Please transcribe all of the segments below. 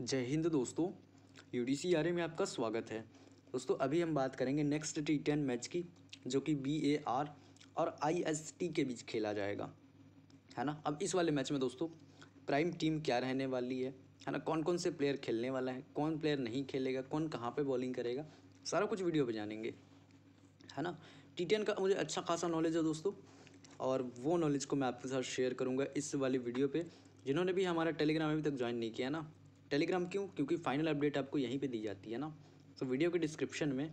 जय हिंद दोस्तों U D C R A में आपका स्वागत है दोस्तों अभी हम बात करेंगे नेक्स्ट टी टेन मैच की जो कि बी ए आर और आई एस टी के बीच खेला जाएगा है ना अब इस वाले मैच में दोस्तों प्राइम टीम क्या रहने वाली है है ना कौन कौन से प्लेयर खेलने वाला है कौन प्लेयर नहीं खेलेगा कौन कहाँ पे बॉलिंग करेगा सारा कुछ वीडियो पर जानेंगे है ना टी टेन का मुझे अच्छा खासा नॉलेज है दोस्तों और वो नॉलेज को मैं आपके साथ शेयर करूँगा इस वाली वीडियो पर जिन्होंने भी हमारा टेलीग्राम अभी तक ज्वाइन नहीं किया ना टेलीग्राम क्यों क्योंकि फाइनल अपडेट आपको यहीं पे दी जाती है ना तो वीडियो के डिस्क्रिप्शन में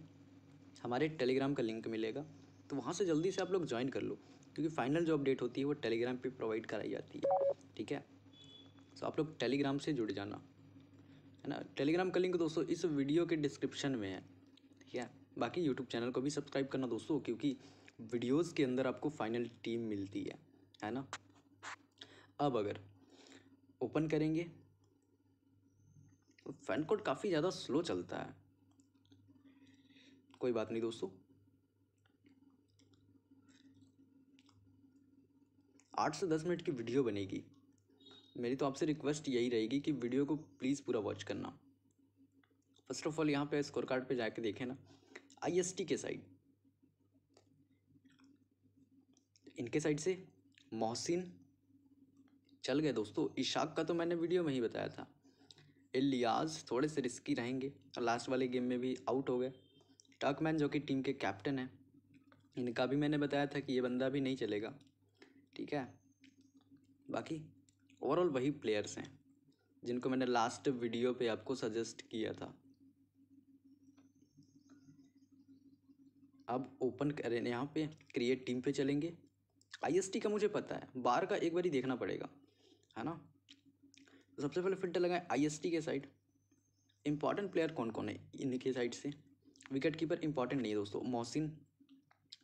हमारे टेलीग्राम का लिंक मिलेगा तो वहाँ से जल्दी से आप लोग ज्वाइन कर लो क्योंकि फाइनल जो अपडेट होती है वो टेलीग्राम पे प्रोवाइड कराई जाती है ठीक है सो आप लोग टेलीग्राम से जुड़ जाना है ना टेलीग्राम का लिंक दोस्तों इस वीडियो के डिस्क्रिप्शन में है ठीक है बाकी यूट्यूब चैनल को भी सब्सक्राइब करना दोस्तों क्योंकि वीडियोस के अंदर आपको फाइनल टीम मिलती है है ना अब अगर ओपन करेंगे फैन कोड काफ़ी ज़्यादा स्लो चलता है कोई बात नहीं दोस्तों आठ से दस मिनट की वीडियो बनेगी मेरी तो आपसे रिक्वेस्ट यही रहेगी कि वीडियो को प्लीज़ पूरा वॉच करना फर्स्ट ऑफ ऑल यहाँ पे स्कोर कार्ड पे जाके देखें ना आईएसटी के साइड इनके साइड से मोहसिन चल गए दोस्तों इशाक का तो मैंने वीडियो में ही बताया था इलियाज थोड़े से रिस्की रहेंगे और लास्ट वाले गेम में भी आउट हो गए टकमैन जो कि टीम के कैप्टन हैं इनका भी मैंने बताया था कि ये बंदा भी नहीं चलेगा ठीक है बाकी ओवरऑल वही प्लेयर्स हैं जिनको मैंने लास्ट वीडियो पे आपको सजेस्ट किया था अब ओपन करें यहाँ पे क्रिएट टीम पे चलेंगे आईएसटी का मुझे पता है बार का एक बार ही देखना पड़ेगा है ना सबसे पहले फिल्टर लगाएं आईएसटी के साइड इंपॉर्टेंट प्लेयर कौन कौन है इनके साइड से विकेट कीपर इंपॉर्टेंट नहीं है दोस्तों मोहसिन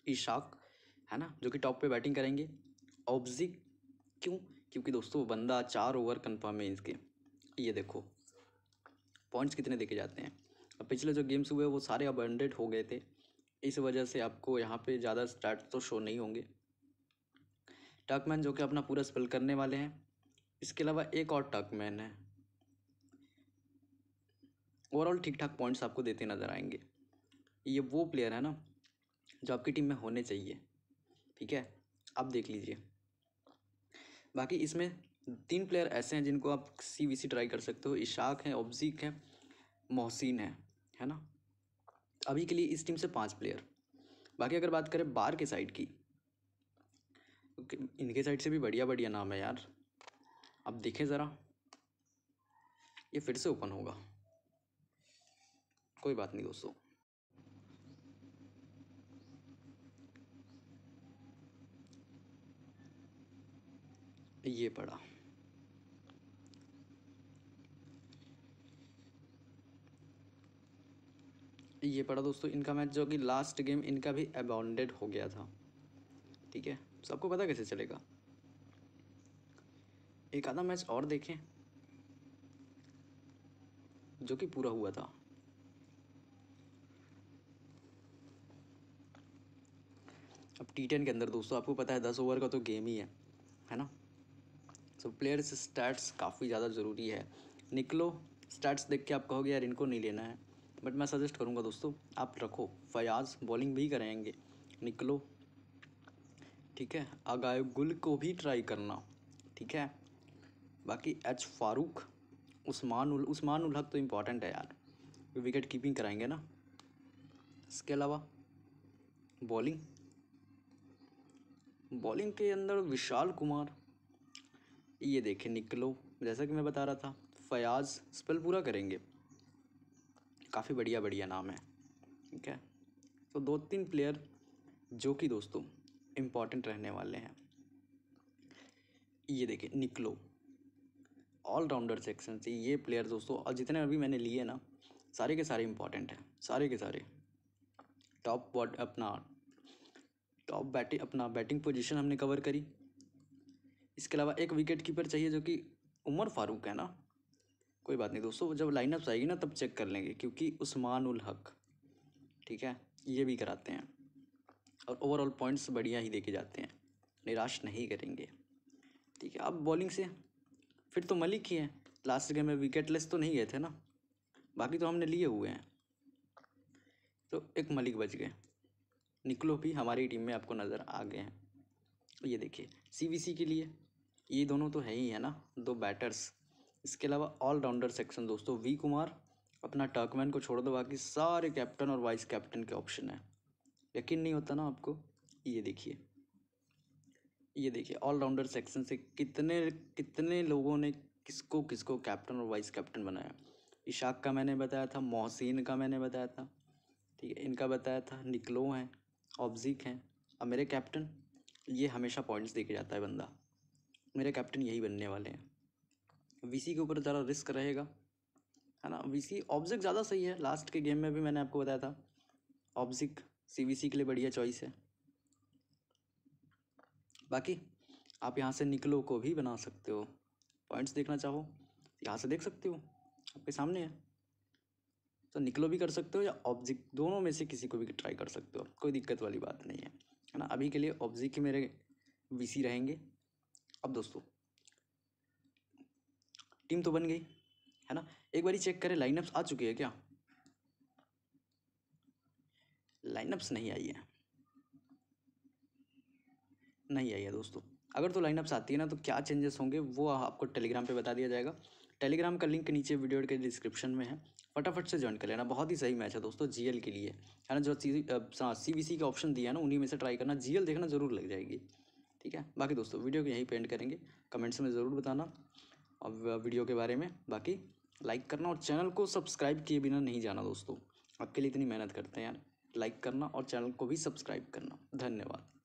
इशाक है ना जो कि टॉप पे बैटिंग करेंगे ऑब्जिक क्यों क्योंकि दोस्तों बंदा चार ओवर कन्फर्म है इसके ये देखो पॉइंट्स कितने देखे जाते हैं अब पिछले जो गेम्स हुए वो सारे अब अंडेड हो गए थे इस वजह से आपको यहाँ पे ज़्यादा स्टार्ट तो शो नहीं होंगे टकमैन जो कि अपना पूरा स्पेल करने वाले हैं इसके अलावा एक और मैन है ओवरऑल ठीक ठाक पॉइंट्स आपको देते नज़र आएंगे ये वो प्लेयर है ना जो आपकी टीम में होने चाहिए ठीक है आप देख लीजिए बाकी इसमें तीन प्लेयर ऐसे हैं जिनको आप सी वी सी ट्राई कर सकते हो इशाक हैं ओब्जिक हैं मोहसिन है है ना अभी के लिए इस टीम से पांच प्लेयर बाकी अगर बात करें बार के साइड की इनके साइड से भी बढ़िया बढ़िया नाम है यार अब देखें ज़रा ये फिर से ओपन होगा कोई बात नहीं दोस्तों ये पड़ा ये पड़ा दोस्तों इनका मैच जो कि लास्ट गेम इनका भी अबाउंडेड हो गया था ठीक है सबको पता कैसे चलेगा एक आधा मैच और देखें जो कि पूरा हुआ था अब टी टेन के अंदर दोस्तों आपको पता है दस ओवर का तो गेम ही है है ना सो प्लेयर्स स्टैट्स काफ़ी ज़्यादा ज़रूरी है निकलो स्टैट्स देख के आप कहोगे यार इनको नहीं लेना है बट मैं सजेस्ट करूँगा दोस्तों आप रखो फयाज बॉलिंग भी करेंगे निकलो ठीक है अगाय गुल को भी ट्राई करना ठीक है बाकी एच फारूक उस्मान उल उस्मान उल हक तो इम्पॉर्टेंट है यार विकेट कीपिंग कराएंगे ना इसके अलावा बॉलिंग बॉलिंग के अंदर विशाल कुमार ये देखें निकलो जैसा कि मैं बता रहा था फयाज स्पेल पूरा करेंगे काफ़ी बढ़िया बढ़िया नाम है ठीक है तो दो तीन प्लेयर जो कि दोस्तों इम्पॉर्टेंट रहने वाले हैं ये देखें निकलो ऑलराउंडर सेक्शन से ये प्लेयर दोस्तों और जितने अभी मैंने लिए ना सारे के सारे इंपॉर्टेंट हैं सारे के सारे टॉप बॉड अपना टॉप बैटिंग अपना बैटिंग पोजीशन हमने कवर करी इसके अलावा एक विकेट कीपर चाहिए जो कि उमर फारूक है ना कोई बात नहीं दोस्तों जब लाइनअप्स आएगी ना तब चेक कर लेंगे क्योंकि उस्मान उल हक ठीक है ये भी कराते हैं और ओवरऑल पॉइंट्स बढ़िया ही देखे जाते हैं निराश नहीं करेंगे ठीक है अब बॉलिंग से फिर तो मलिक ही हैं लास्ट गेम में विकेटलेस तो नहीं गए थे ना बाकी तो हमने लिए हुए हैं तो एक मलिक बच गए निकलो भी हमारी टीम में आपको नज़र आ गए हैं ये देखिए सीबीसी के लिए ये दोनों तो है ही है ना दो बैटर्स इसके अलावा ऑलराउंडर सेक्शन दोस्तों वी कुमार अपना टर्कमैन को छोड़ दो बाकी सारे कैप्टन और वाइस कैप्टन के ऑप्शन हैं यकीन नहीं होता ना आपको ये देखिए ये देखिए ऑलराउंडर सेक्शन से कितने कितने लोगों ने किसको किसको कैप्टन और वाइस कैप्टन बनाया इशाक का मैंने बताया था मोहसिन का मैंने बताया था ठीक है इनका बताया था निकलो हैं ऑब्जिक हैं अब मेरे कैप्टन ये हमेशा पॉइंट्स देके जाता है बंदा मेरे कैप्टन यही बनने वाले हैं वीसी के ऊपर ज़रा रिस्क रहेगा है ना वीसी ऑब्जिक ज़्यादा सही है लास्ट के गेम में भी मैंने आपको बताया था ऑब्जिक सी के लिए बढ़िया चॉइस है बाकी आप यहाँ से निकलो को भी बना सकते हो पॉइंट्स देखना चाहो यहाँ से देख सकते हो आपके सामने है तो निकलो भी कर सकते हो या ऑब्जेक्ट दोनों में से किसी को भी ट्राई कर सकते हो कोई दिक्कत वाली बात नहीं है है ना अभी के लिए ऑब्जेक्ट ही मेरे वीसी रहेंगे अब दोस्तों टीम तो बन गई है ना एक बारी चेक करें लाइनअप्स आ चुके हैं क्या लाइनअप्स नहीं आई है नहीं आई है दोस्तों अगर तो लाइनअप्स आती है ना तो क्या चेंजेस होंगे वो आपको टेलीग्राम पे बता दिया जाएगा टेलीग्राम का लिंक नीचे वीडियो के डिस्क्रिप्शन में है फटाफट से ज्वाइन कर लेना बहुत ही सही मैच है दोस्तों जीएल के लिए है ना जो सी बी सी का ऑप्शन दिया है ना उन्हीं में से ट्राई करना जीएल देखना ज़रूर लग जाएगी ठीक है बाकी दोस्तों वीडियो को यहीं पेंट करेंगे कमेंट्स में ज़रूर बताना और वीडियो के बारे में बाकी लाइक करना और चैनल को सब्सक्राइब किए बिना नहीं जाना दोस्तों आपके लिए इतनी मेहनत करते हैं यार लाइक करना और चैनल को भी सब्सक्राइब करना धन्यवाद